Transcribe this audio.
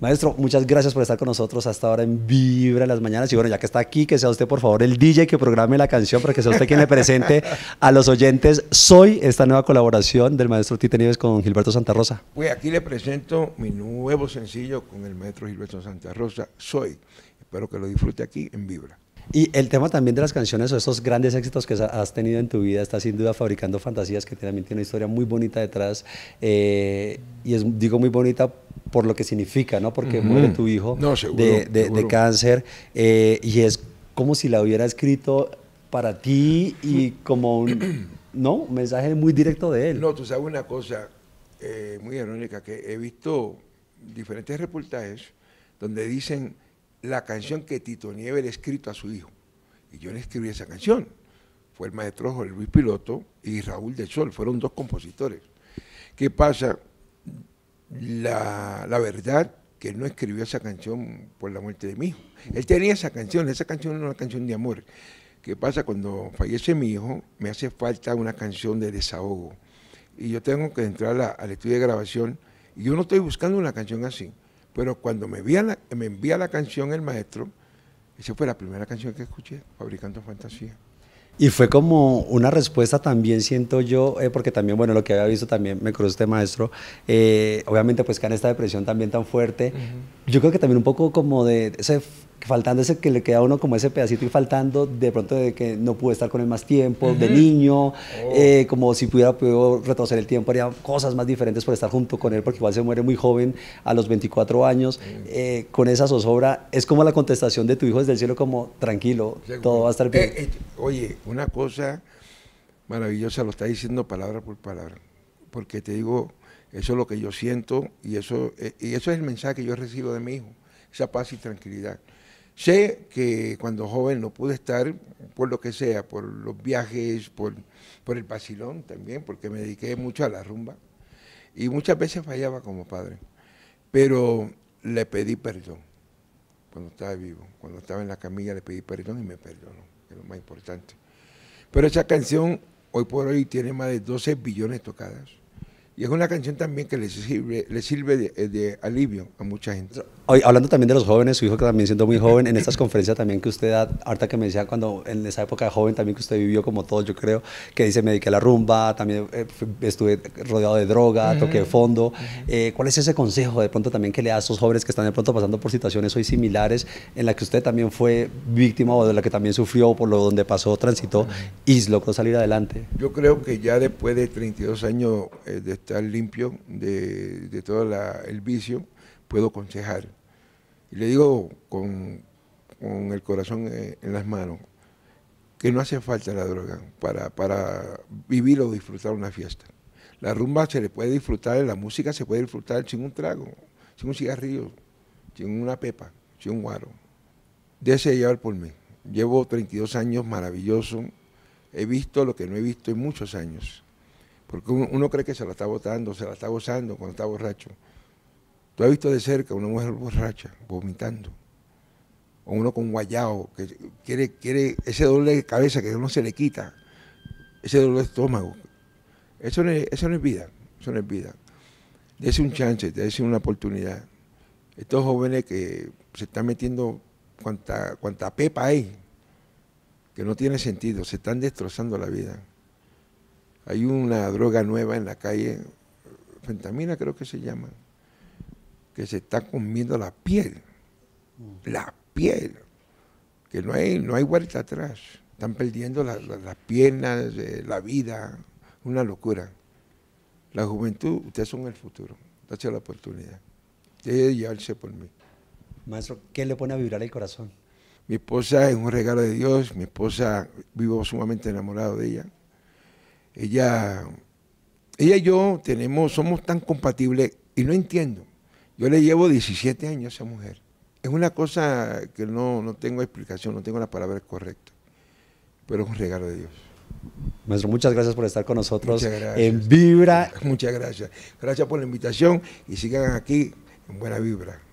Maestro, muchas gracias por estar con nosotros hasta ahora en Vibra en las Mañanas. Y bueno, ya que está aquí, que sea usted por favor el DJ que programe la canción para que sea usted quien le presente a los oyentes Soy, esta nueva colaboración del maestro Tite Nieves con Gilberto Santa Rosa. Pues aquí le presento mi nuevo sencillo con el maestro Gilberto Santa Rosa, Soy. Espero que lo disfrute aquí en Vibra. Y el tema también de las canciones o esos grandes éxitos que has tenido en tu vida, está sin duda fabricando fantasías que también tiene una historia muy bonita detrás. Eh, y es, digo muy bonita por lo que significa, ¿no? Porque muere tu hijo de, cáncer eh, y es como si la hubiera escrito para ti y como un, ¿no? un mensaje muy directo de él. No, tú sabes una cosa eh, muy irónica, que he visto diferentes reportajes donde dicen la canción que Tito Nieves le escrito a su hijo. Y yo le escribí esa canción. Fue el maestro Jorge Luis Piloto y Raúl del Sol, fueron dos compositores. ¿Qué pasa? la, la verdad que él no escribió esa canción por la muerte de mi hijo. Él tenía esa canción, esa canción era una canción de amor. ¿Qué pasa? Cuando fallece mi hijo, me hace falta una canción de desahogo. Y yo tengo que entrar al estudio de grabación. Y yo no estoy buscando una canción así. Pero cuando me envía me envía la canción el maestro, esa fue la primera canción que escuché, Fabricando Fantasía. Y fue como una respuesta también, siento yo, eh, porque también, bueno, lo que había visto también me cruzó este maestro, eh, obviamente pues que en esta depresión también tan fuerte, yo creo que también un poco como de ese faltando ese que le queda a uno como ese pedacito y faltando de pronto de que no pude estar con él más tiempo, de niño, oh. eh, como si pudiera puedo retroceder el tiempo, haría cosas más diferentes por estar junto con él, porque igual se muere muy joven, a los 24 años, eh, con esa zozobra, es como la contestación de tu hijo desde el cielo, como tranquilo, todo va a estar bien. Eh, oye, una cosa maravillosa, lo está diciendo palabra por palabra, porque te digo, eso es lo que yo siento y eso, eh, y eso es el mensaje que yo recibo de mi hijo, esa paz y tranquilidad. Sé que cuando joven no pude estar, por lo que sea, por los viajes, por, por el vacilón también, porque me dediqué mucho a la rumba y muchas veces fallaba como padre. Pero le pedí perdón cuando estaba vivo, cuando estaba en la camilla le pedí perdón y me perdonó, que es lo más importante. Pero esa canción hoy por hoy tiene más de 12 billones tocadas y es una canción también que le sirve, le sirve de eh, alivio a mucha gente hablando también de los jóvenes, su hijo que también siendo muy joven, en estas conferencias también que usted da, harta que me decía cuando en esa época de joven también que usted vivió como todo, yo creo, que dice me dediqué a la rumba, también eh, estuve rodeado de droga, toqué fondo. Eh, ¿Cuál es ese consejo de pronto también que le da a esos jóvenes que están de pronto pasando por situaciones hoy similares en la que usted también fue víctima o de la que también sufrió por lo donde pasó, transitó y logró salir adelante? Yo creo que ya después de 32 años eh, de estar limpio de, todo el vicio, puedo aconsejar y le digo con, el corazón eh, en las manos que no hace falta la droga para, para vivir o disfrutar una fiesta. La rumba se le puede disfrutar, la música se puede disfrutar sin un trago, sin un cigarrillo, sin una pepa, sin un guaro. de llevar por mí. Llevo 32 años maravilloso. He visto lo que no he visto en muchos años. Porque uno, cree que se la está botando, se la está gozando cuando está borracho. Tú has visto de cerca una mujer borracha, vomitando, o uno con guayao, que quiere, quiere ese dolor de cabeza que no se le quita, ese dolor de estómago. Eso no es, vida, eso no es vida. Dese un chance, dese una oportunidad. Estos jóvenes que se están metiendo cuanta, cuanta pepa hay, que no tiene sentido, se están destrozando la vida. Hay una droga nueva en la calle, fentamina creo que se llama que se está comiendo la piel, mm. la piel, que no hay, no hay vuelta atrás. Están perdiendo las piernas, eh, la vida, una locura. La juventud, ustedes son el futuro, Gracias la oportunidad. de llevarse por mí. Maestro, ¿qué le pone a vibrar el corazón? Mi esposa es un regalo de Dios, mi esposa vivo sumamente enamorado de ella. Ella, ella y yo tenemos, somos tan compatibles y no entiendo. Yo le llevo 17 años a esa mujer. Es una cosa que no, tengo explicación, no tengo la palabra correcta, pero es un regalo de Dios. Maestro, muchas gracias por estar con nosotros en Vibra. Muchas gracias. Gracias por la invitación y sigan aquí en Buena Vibra.